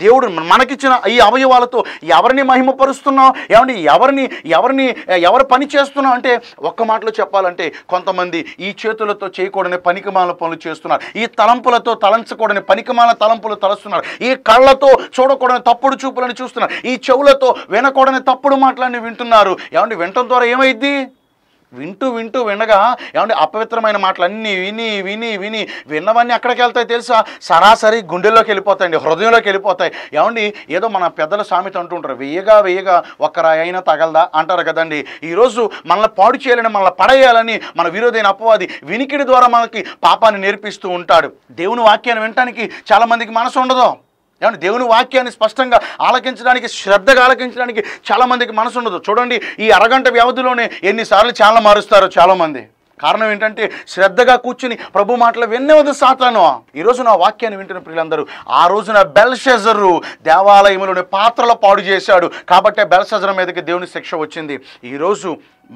Speaker 1: దేవుడు మనకిచ్చిన ఈ అవయవాలతో ఎవరిని మహిమపరుస్తున్నావు ఏమంటే ఎవరిని ఎవరిని ఎవరు పని చేస్తున్నావు అంటే ఒక్క మాటలో చెప్పాలంటే కొంతమంది ఈ చేతులతో చేయకూడని పనికిమాల పనులు చేస్తున్నారు ఈ తలంపులతో తలంచకూడని పనికిమాల తలంపులు తలస్తున్నారు ఈ కళ్ళతో చూడకూడని తప్పుడు చూపులను చూస్తున్నారు ఈ చెవులతో వినకూడని తప్పుడు మాటలన్నీ వింటున్నారు ఏమంటే వినటం ద్వారా ఏమైద్ది వింటూ వింటూ వినగా ఏమంటే అపవిత్రమైన మాటలన్నీ విని విని విని విన్నవన్నీ ఎక్కడికి వెళ్తాయి తెలుసా సరాసరి గుండెల్లోకి వెళ్ళిపోతాయండి హృదయంలోకి వెళ్ళిపోతాయి ఏమండి ఏదో మన పెద్దల సామెత అంటుంటారు వేయగా వేయగా ఒక్కరాయి అయినా తగలదా అంటారు కదండి ఈరోజు మనల్ని పాడు చేయాలని మనల్ని పడేయాలని మన విరోధైన అపవాది వినికిడి ద్వారా మనకి పాపాన్ని నేర్పిస్తూ ఉంటాడు దేవుని వాక్యాన్ని వినటానికి చాలామందికి మనసు ఉండదు ఏమంటే దేవుని వాక్యాన్ని స్పష్టంగా ఆలకించడానికి శ్రద్ధగా ఆలకించడానికి చాలామందికి మనసు ఉండదు చూడండి ఈ అరగంట వ్యవధిలోనే ఎన్నిసార్లు ఛానల్ మారుస్తారో చాలామంది కారణం ఏంటంటే శ్రద్ధగా కూర్చుని ప్రభు మాటలు విన్నవద్దు సాతాను ఈరోజు నా వాక్యాన్ని వింటున్న ప్రియులందరూ ఆ రోజున బెల్షెజరు దేవాలయంలోని పాత్రలు పాడు చేశాడు కాబట్టి బెల్షెజర్ మీదకి దేవుని శిక్ష వచ్చింది ఈరోజు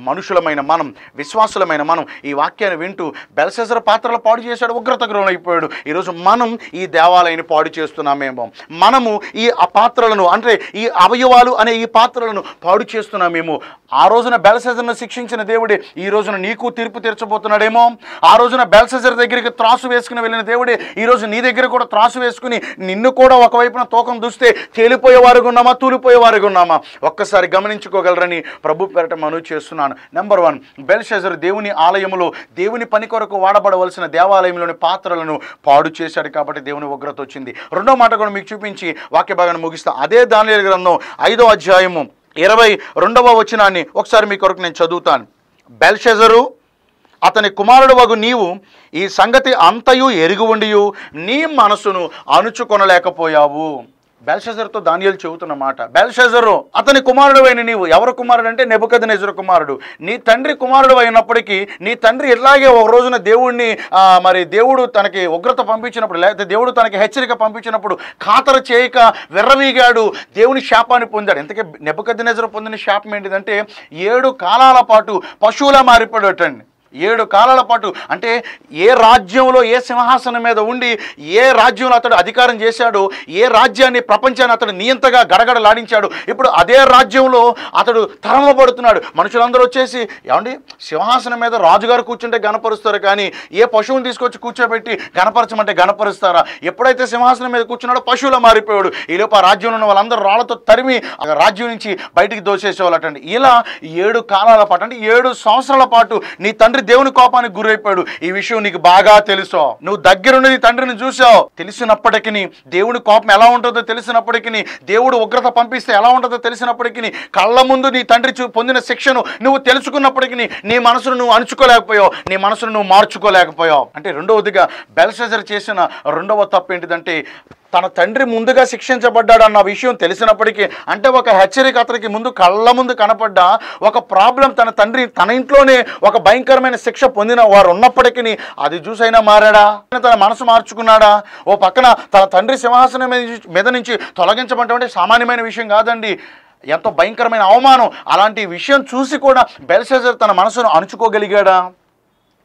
Speaker 1: మనుషులమైన మనం విశ్వాసులమైన మనం ఈ వాక్యాన్ని వింటూ బెల్సెజర్ పాత్రలు పాడు చేశాడు ఉగ్రత అయిపోయాడు ఈరోజు మనం ఈ దేవాలయాన్ని పాడు చేస్తున్నామేమో మనము ఈ పాత్రలను అంటే ఈ అవయవాలు అనే ఈ పాత్రలను పాడు చేస్తున్నామేమో ఆ రోజున బెల్సెజర్ను శిక్షించిన దేవుడే ఈ రోజున నీకు తీర్పు తీర్చబోతున్నాడేమో ఆ రోజున బెల్సెజర్ దగ్గరికి త్రాసు వేసుకుని వెళ్ళిన దేవుడే ఈరోజు నీ దగ్గర కూడా త్రాసు వేసుకుని నిన్ను కూడా ఒకవైపున తూకం దూస్తే తేలిపోయేవారుగా ఉన్నామా తూలిపోయేవారుగా ఉన్నామా ఒక్కసారి గమనించుకోగలరని ప్రభు పెరట మనవి చేస్తున్నాను చెప్తున్నాను నెంబర్ వన్ బెల్షెజర్ దేవుని ఆలయంలో దేవుని పని కొరకు వాడబడవలసిన దేవాలయంలోని పాత్రలను పాడు చేశాడు కాబట్టి దేవుని ఉగ్రత వచ్చింది రెండో మాట కూడా మీకు చూపించి వాక్య భాగాన్ని ముగిస్తా అదే దాని గ్రంథం ఐదో అధ్యాయము ఇరవై రెండవ వచనాన్ని ఒకసారి మీ కొరకు నేను చదువుతాను బెల్షెజరు అతని కుమారుడు వగు నీవు ఈ సంగతి అంతయు ఎరిగి ఉండియు నీ మనసును అణుచుకొనలేకపోయావు బెల్షజర్తో దానియలు చెబుతున్న మాట బెల్షజరు అతని కుమారుడు అయిన నీవు ఎవరు కుమారుడు అంటే నెబుకద నెజరు కుమారుడు నీ తండ్రి కుమారుడు అయినప్పటికీ నీ తండ్రి ఇలాగే ఒక రోజున దేవుడిని మరి దేవుడు తనకి ఉగ్రత పంపించినప్పుడు లేకపోతే దేవుడు తనకి హెచ్చరిక పంపించినప్పుడు ఖాతరు చేయక విర్రవీగాడు దేవుని శాపాన్ని పొందాడు ఎందుకంటే నెబుకద నెజరు పొందిన శాపం ఏంటిదంటే ఏడు కాలాల పాటు పశువులా మారిపోడటండి ఏడు కాలాల పాటు అంటే ఏ రాజ్యంలో ఏ సింహాసనం మీద ఉండి ఏ రాజ్యంలో అతడు అధికారం చేశాడు ఏ రాజ్యాన్ని ప్రపంచాన్ని అతడు నియంతగా గడగడలాడించాడు ఇప్పుడు అదే రాజ్యంలో అతడు తరమబడుతున్నాడు మనుషులందరూ వచ్చేసి ఏమండి సింహాసనం మీద రాజుగారు కూర్చుంటే గనపరుస్తారు కానీ ఏ పశువుని తీసుకొచ్చి కూర్చోబెట్టి గనపరచమంటే గనపరుస్తారా ఎప్పుడైతే సింహాసనం మీద కూర్చున్నాడో పశువుల మారిపోయాడు ఈలోపు ఆ రాజ్యంలో ఉన్న వాళ్ళందరూ రాళ్లతో తరిమి రాజ్యం నుంచి బయటికి అటండి ఇలా ఏడు కాలాల పాటు అంటే ఏడు సంవత్సరాల పాటు నీ తండ్రి దేవుని కోపానికి గురైపోయాడు ఈ విషయం నీకు బాగా తెలుసు నువ్వు దగ్గరుండి నీ తండ్రిని చూసావు తెలిసినప్పటికీ దేవుని కోపం ఎలా ఉంటుందో తెలిసినప్పటికీ దేవుడు ఉగ్రత పంపిస్తే ఎలా ఉంటుందో తెలిసినప్పటికీ కళ్ళ ముందు నీ తండ్రి పొందిన శిక్షను నువ్వు తెలుసుకున్నప్పటికీ నీ మనసును నువ్వు అణుచుకోలేకపోయావు నీ మనసును నువ్వు మార్చుకోలేకపోయావు అంటే రెండవదిగా బెల్సెజర్ చేసిన రెండవ తప్పు ఏంటిదంటే తన తండ్రి ముందుగా శిక్షించబడ్డాడన్న విషయం తెలిసినప్పటికీ అంటే ఒక హెచ్చరిక అతనికి ముందు కళ్ళ ముందు కనపడ్డా ఒక ప్రాబ్లం తన తండ్రి తన ఇంట్లోనే ఒక భయంకరమైన శిక్ష పొందిన వారు ఉన్నప్పటికీ అది చూసైనా మారాడా తన మనసు మార్చుకున్నాడా ఓ పక్కన తన తండ్రి సింహాసనం మీద నుంచి తొలగించమంటే సామాన్యమైన విషయం కాదండి ఎంతో భయంకరమైన అవమానం అలాంటి విషయం చూసి కూడా బెల్సేజర్ తన మనసును అణుచుకోగలిగాడా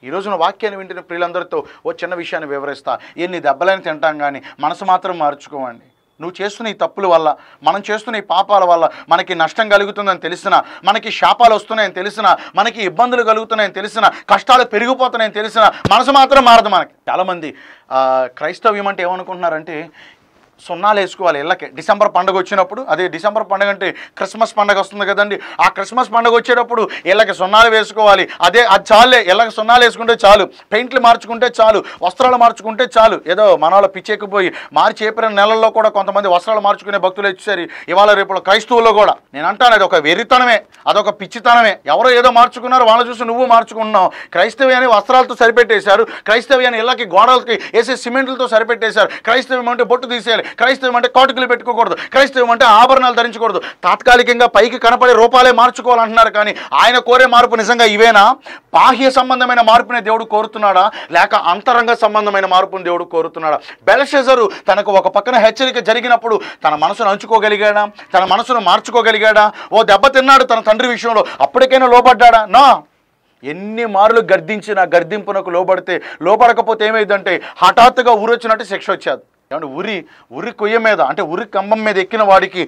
Speaker 1: ఈ రోజున వాక్యాన్ని వింటున్న ప్రియులందరితో ఓ చిన్న విషయాన్ని వివరిస్తా ఎన్ని దెబ్బలైనా తింటాం కానీ మనసు మాత్రం మార్చుకోవండి నువ్వు చేస్తున్న ఈ తప్పుల వల్ల మనం చేస్తున్న ఈ పాపాల వల్ల మనకి నష్టం కలుగుతుందని తెలిసిన మనకి శాపాలు వస్తున్నాయని తెలిసిన మనకి ఇబ్బందులు కలుగుతున్నాయని తెలిసిన కష్టాలు పెరిగిపోతున్నాయని తెలిసిన మనసు మాత్రం మారదు మనకి చాలామంది క్రైస్తవ్యం అంటే ఏమనుకుంటున్నారంటే సున్నాలు వేసుకోవాలి ఇళ్ళకి డిసెంబర్ పండుగ వచ్చినప్పుడు అదే డిసెంబర్ పండుగ అంటే క్రిస్మస్ పండుగ వస్తుంది కదండి ఆ క్రిస్మస్ పండుగ వచ్చేటప్పుడు ఇళ్ళకి సున్నాలు వేసుకోవాలి అదే అది చాలే ఇళ్ళకి సున్నాలు వేసుకుంటే చాలు పెయింట్లు మార్చుకుంటే చాలు వస్త్రాలు మార్చుకుంటే చాలు ఏదో మన వాళ్ళు పిచ్చేకపోయి మార్చి ఏప్రిల్ నెలల్లో కూడా కొంతమంది వస్త్రాలు మార్చుకునే భక్తులు వచ్చేసరి ఇవాళ రేపు క్రైస్తవుల్లో కూడా నేను అంటాను అది ఒక వెర్రితనమే అదొక పిచ్చితనమే ఎవరో ఏదో మార్చుకున్నారు వాళ్ళు చూసి నువ్వు మార్చుకున్నావు అని వస్త్రాలతో సరిపెట్టేశారు అని ఇళ్ళకి గోడలకి వేసే సిమెంట్లతో సరిపెట్టేశారు క్రైస్తవి అంటే బొట్టు తీసేయాలి క్రైస్తవం అంటే కాటుకులు పెట్టుకోకూడదు క్రైస్తవం అంటే ఆభరణాలు ధరించకూడదు తాత్కాలికంగా పైకి కనపడే రూపాలే మార్చుకోవాలంటున్నారు కానీ ఆయన కోరే మార్పు నిజంగా ఇవేనా బాహ్య సంబంధమైన మార్పునే దేవుడు కోరుతున్నాడా లేక అంతరంగ సంబంధమైన మార్పును దేవుడు కోరుతున్నాడా బెలషెజరు తనకు ఒక పక్కన హెచ్చరిక జరిగినప్పుడు తన మనసును అంచుకోగలిగాడా తన మనసును మార్చుకోగలిగాడా ఓ దెబ్బతిన్నాడు తన తండ్రి విషయంలో అప్పటికైనా లోపడ్డాడా నా ఎన్ని మార్లు గర్దించినా గర్దింపునకు లోబడితే లోపడకపోతే ఏమైందంటే హఠాత్తుగా ఊరొచ్చినట్టు శిక్ష వచ్చేది ఏమంటే ఉరి ఉరి కొయ్య మీద అంటే ఉరి కంబం మీద ఎక్కిన వాడికి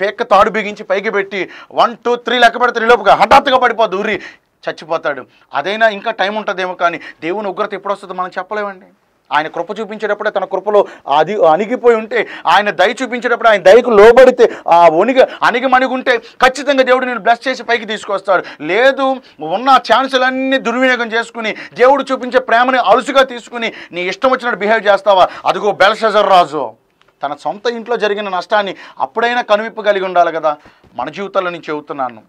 Speaker 1: పేక తాడు బిగించి పైకి పెట్టి వన్ టూ త్రీ లెక్క పెడితే లోపుగా హఠాత్తుగా పడిపోద్ది ఉరి చచ్చిపోతాడు అదైనా ఇంకా టైం ఉంటుందేమో కానీ దేవుని ఉగ్రత ఎప్పుడు వస్తుందో మనం చెప్పలేమండి ఆయన కృప చూపించేటప్పుడే తన కృపలో అది అణిగిపోయి ఉంటే ఆయన దయ చూపించేటప్పుడు ఆయన దయకు లోబడితే ఆ ఒనిగి అణిగి ఖచ్చితంగా దేవుడు నేను బ్లెస్ చేసి పైకి తీసుకొస్తాడు లేదు ఉన్న ఛాన్సులన్నీ దుర్వినియోగం చేసుకుని దేవుడు చూపించే ప్రేమని అలుసుగా తీసుకుని నీ ఇష్టం వచ్చినట్టు బిహేవ్ చేస్తావా అదిగో బెల్షజర్ రాజు తన సొంత ఇంట్లో జరిగిన నష్టాన్ని అప్పుడైనా కనువిప్పు కలిగి ఉండాలి కదా మన జీవితాల్లో నేను చెబుతున్నాను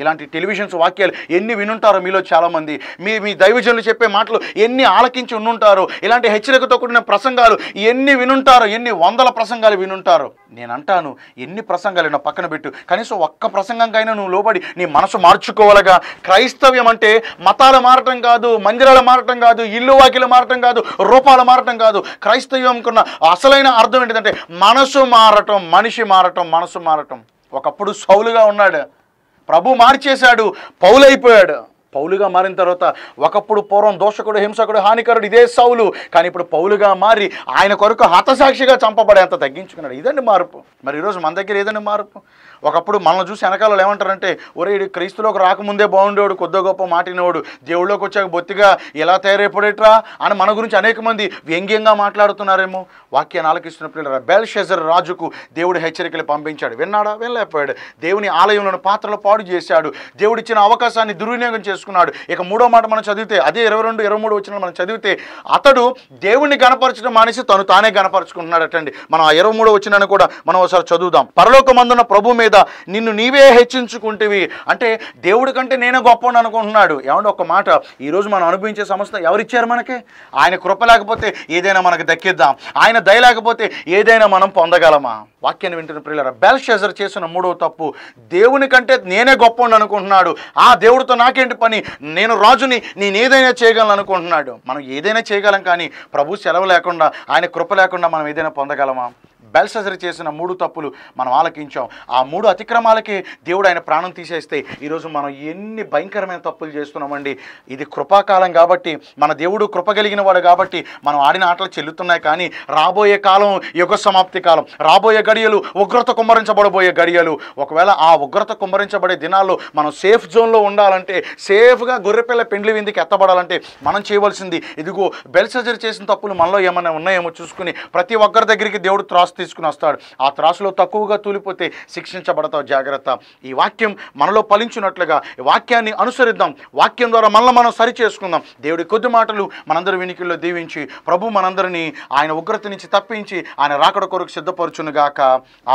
Speaker 1: ఇలాంటి టెలివిజన్స్ వాక్యాలు ఎన్ని వినుంటారో మీలో చాలామంది మీ మీ దైవజనులు చెప్పే మాటలు ఎన్ని ఆలకించి ఉండుంటారు ఇలాంటి హెచ్చరికతో కూడిన ప్రసంగాలు ఎన్ని వినుంటారు ఎన్ని వందల ప్రసంగాలు వినుంటారు నేను అంటాను ఎన్ని ప్రసంగాలు నా పక్కన పెట్టు కనీసం ఒక్క ప్రసంగంకైనా నువ్వు లోబడి నీ మనసు మార్చుకోవాలగా క్రైస్తవ్యం అంటే మతాలు మారటం కాదు మందిరాలు మారటం కాదు ఇల్లు వాకిలు మారటం కాదు రూపాలు మారటం కాదు క్రైస్తవ్యంకున్న అసలైన అర్థం ఏంటిదంటే మనసు మారటం మనిషి మారటం మనసు మారటం ఒకప్పుడు సౌలుగా ఉన్నాడు ప్రభు మార్చేశాడు పౌలైపోయాడు పౌలుగా మారిన తర్వాత ఒకప్పుడు పూర్వం దోషకుడు హింసకుడు హానికరుడు ఇదే సౌలు కానీ ఇప్పుడు పౌలుగా మారి ఆయన కొరకు హతసాక్షిగా చంపబడేంత తగ్గించుకున్నాడు ఇదండి మార్పు మరి ఈరోజు మన దగ్గర ఏదండి మార్పు ఒకప్పుడు మనల్ని చూసి వెనకాలలో ఏమంటారంటే ఒరే క్రీస్తులోకి రాకముందే బాగుండేవాడు కొద్ది గొప్ప మాటినోడు దేవుళ్ళోకి వచ్చాక బొత్తిగా ఎలా తయారైపోడేట్రా అని మన గురించి అనేక మంది వ్యంగ్యంగా మాట్లాడుతున్నారేమో వాక్యాన్ని ఆలకిస్తున్న పిల్లలు బెల్ షెజర్ రాజుకు దేవుడు హెచ్చరికలు పంపించాడు విన్నాడా వినలేకపోయాడు దేవుని ఆలయంలోని పాత్రలు పాడు చేశాడు దేవుడిచ్చిన అవకాశాన్ని దుర్వినియోగం చేసుకున్నాడు చేసుకున్నాడు ఇక మూడో మాట మనం చదివితే అదే ఇరవై రెండు ఇరవై మూడు వచ్చిన మనం చదివితే అతడు దేవుణ్ణి గణపరచడం మానేసి తను తానే గణపరచుకుంటున్నాడటండి మనం ఆ ఇరవై మూడో వచ్చినాను కూడా మనం ఒకసారి చదువుదాం పరలోకమందున ప్రభు మీద నిన్ను నీవే హెచ్చించుకుంటేవి అంటే దేవుడి కంటే నేనే గొప్ప అనుకుంటున్నాడు ఏమంటే ఒక మాట ఈరోజు మనం అనుభవించే సంస్థ ఎవరిచ్చారు మనకి ఆయన కృప లేకపోతే ఏదైనా మనకు దక్కిద్దాం ఆయన దయ లేకపోతే ఏదైనా మనం పొందగలమా వాక్యాన్ని వింటున్న ప్రియులరా బెల్ షెజర్ చేసిన మూడవ తప్పు దేవుని కంటే నేనే గొప్ప అనుకుంటున్నాడు ఆ దేవుడితో నాకేంటి పని కానీ నేను రాజుని నేను ఏదైనా చేయగలను అనుకుంటున్నాడు మనం ఏదైనా చేయగలం కానీ ప్రభు సెలవు లేకుండా ఆయన కృప లేకుండా మనం ఏదైనా పొందగలమా బెల్సజర్ చేసిన మూడు తప్పులు మనం ఆలకించాం ఆ మూడు అతిక్రమాలకే దేవుడు ఆయన ప్రాణం తీసేస్తే ఈరోజు మనం ఎన్ని భయంకరమైన తప్పులు చేస్తున్నామండి ఇది కృపాకాలం కాబట్టి మన దేవుడు కృపగలిగిన వాడు కాబట్టి మనం ఆడిన ఆటలు చెల్లుతున్నాయి కానీ రాబోయే కాలం యుగ సమాప్తి కాలం రాబోయే గడియలు ఉగ్రత కుమ్మరించబడబోయే గడియలు ఒకవేళ ఆ ఉగ్రత కుమ్మరించబడే దినాల్లో మనం సేఫ్ జోన్లో ఉండాలంటే సేఫ్గా గొర్రెపిల్ల పెండ్లి విందుకి ఎత్తబడాలంటే మనం చేయవలసింది ఇదిగో బెల్సజర్ చేసిన తప్పులు మనలో ఏమైనా ఉన్నాయేమో చూసుకుని ప్రతి ఒక్కరి దగ్గరికి దేవుడు త్రాస్తి తీసుకుని వస్తాడు ఆ త్రాసులో తక్కువగా తూలిపోతే శిక్షించబడతావు జాగ్రత్త ఈ వాక్యం మనలో ఫలించినట్లుగా ఈ వాక్యాన్ని అనుసరిద్దాం వాక్యం ద్వారా మనల్ని మనం సరి చేసుకుందాం దేవుడి కొద్ది మాటలు మనందరి వినికిల్లో దీవించి ప్రభు మనందరినీ ఆయన ఉగ్రత నుంచి తప్పించి ఆయన రాకడ కొరకు సిద్ధపరచునుగాక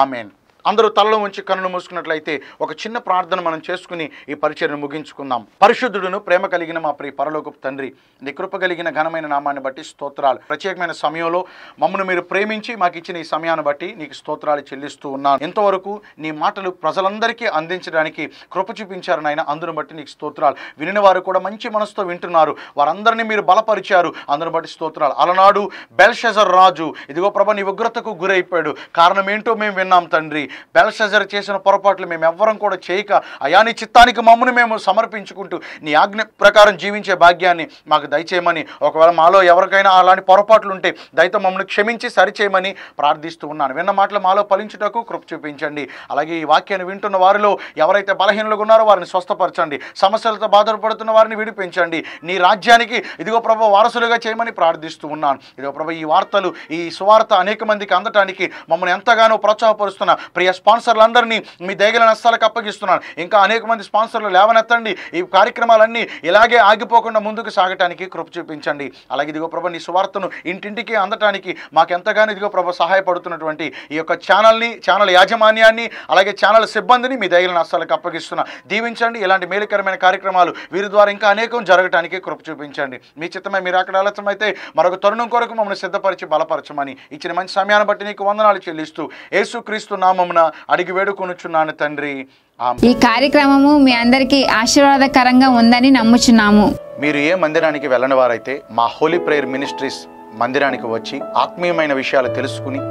Speaker 1: ఆమెన్ అందరూ తలలో ఉంచి కన్నులు మూసుకున్నట్లయితే ఒక చిన్న ప్రార్థన మనం చేసుకుని ఈ పరిచయను ముగించుకుందాం పరిశుద్ధుడును ప్రేమ కలిగిన మా ప్రియ పరలోకపు తండ్రి నికృప కలిగిన ఘనమైన నామాన్ని బట్టి స్తోత్రాలు ప్రత్యేకమైన సమయంలో మమ్మల్ని మీరు ప్రేమించి మాకు ఇచ్చిన ఈ సమయాన్ని బట్టి నీకు స్తోత్రాలు చెల్లిస్తూ ఉన్నాను ఇంతవరకు నీ మాటలు ప్రజలందరికీ అందించడానికి కృప చూపించారు నాయన అందును బట్టి నీకు స్తోత్రాలు వినిన వారు కూడా మంచి మనసుతో వింటున్నారు వారందరినీ మీరు బలపరిచారు అందును బట్టి స్తోత్రాలు అలనాడు బెల్షెజర్ రాజు ఇదిగో ప్రభ నీ ఉగ్రతకు గురైపోయాడు కారణం ఏంటో మేము విన్నాం తండ్రి బెల్సెజర్ చేసిన పొరపాట్లు మేము ఎవ్వరం కూడా చేయక అయాని చిత్తానికి మమ్మల్ని మేము సమర్పించుకుంటూ నీ ఆజ్ఞ ప్రకారం జీవించే భాగ్యాన్ని మాకు దయచేయమని ఒకవేళ మాలో ఎవరికైనా అలాంటి పొరపాట్లు ఉంటే దయతో మమ్మల్ని క్షమించి సరిచేయమని ప్రార్థిస్తూ ఉన్నాను విన్న మాటలు మాలో ఫలించుటకు కృప చూపించండి అలాగే ఈ వాక్యాన్ని వింటున్న వారిలో ఎవరైతే బలహీనలుగా ఉన్నారో వారిని స్వస్థపరచండి సమస్యలతో బాధపడుతున్న వారిని విడిపించండి నీ రాజ్యానికి ఇదిగో ప్రభు వారసులుగా చేయమని ప్రార్థిస్తూ ఉన్నాను ఇదిగో ప్రభు ఈ వార్తలు ఈ సువార్త అనేక మందికి అందటానికి మమ్మల్ని ఎంతగానో ప్రోత్సాహపరుస్తున్న ప్రియ స్పాన్సర్లందరినీ మీ దగ్గర నష్టాలకు అప్పగిస్తున్నాను ఇంకా అనేక మంది స్పాన్సర్లు లేవనెత్తండి ఈ కార్యక్రమాలన్నీ ఇలాగే ఆగిపోకుండా ముందుకు సాగటానికి కృప చూపించండి అలాగే ఇదిగో ప్రభ నీ సువార్తను ఇంటింటికి అందటానికి మాకెంతగానో ఇదిగో ప్రభ సహాయపడుతున్నటువంటి ఈ యొక్క ఛానల్ని ఛానల్ యాజమాన్యాన్ని అలాగే ఛానల్ సిబ్బందిని మీ దగ్గర నష్టాలకు అప్పగిస్తున్నా దీవించండి ఇలాంటి మేలుకరమైన కార్యక్రమాలు వీరి ద్వారా ఇంకా అనేకం జరగటానికి కృప చూపించండి మీ చిత్తమై మీరు అక్కడ ఆలస్యమైతే మరొక తరుణం కొరకు మమ్మల్ని సిద్ధపరిచి బలపరచమని ఇచ్చిన మంచి సమయాన్ని బట్టి నీకు వందనాలు చెల్లిస్తూ యేసుక్రీస్తు నామం నామమున అడిగి వేడుకొనుచున్నాను తండ్రి ఈ
Speaker 2: కార్యక్రమము మీ అందరికి ఆశీర్వాదకరంగా ఉందని నమ్ముచున్నాము
Speaker 1: మీరు ఏ మందిరానికి వెళ్ళని వారైతే మా హోలీ ప్రేయర్ మినిస్ట్రీస్ మందిరానికి వచ్చి ఆత్మీయమైన విషయాలు తెలుసుకుని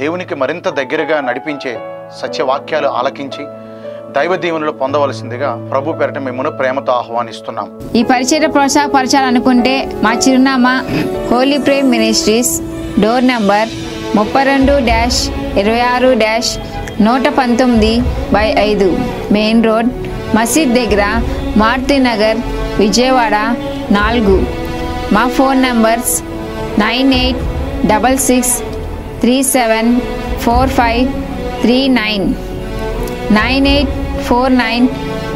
Speaker 1: దేవునికి మరింత దగ్గరగా నడిపించే సత్యవాక్యాలు ఆలకించి దైవ దీవులు పొందవలసిందిగా ప్రభు పేరట మిమ్మల్ని ప్రేమతో ఆహ్వానిస్తున్నాం
Speaker 2: ఈ పరిచయ ప్రోత్సాహపరచాలనుకుంటే మా చిరునామా holy Prem ministries door number ముప్పై రెండు డాష్ ఇరవై ఆరు డాష్ నూట పంతొమ్మిది బై ఐదు మెయిన్ రోడ్ మసీద్ దగ్గర మారుతినగర్ విజయవాడ నాలుగు మా phone numbers nine eight double six three seven four five three nine nine eight four nine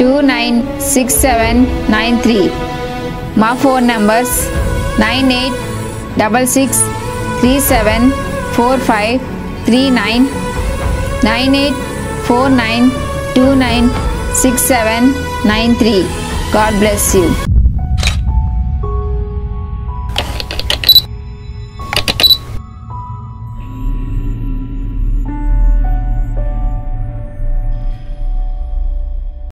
Speaker 2: two nine six seven nine three మా phone numbers nine eight double six three seven four five three nine nine eight four nine two nine six seven nine three. God bless you.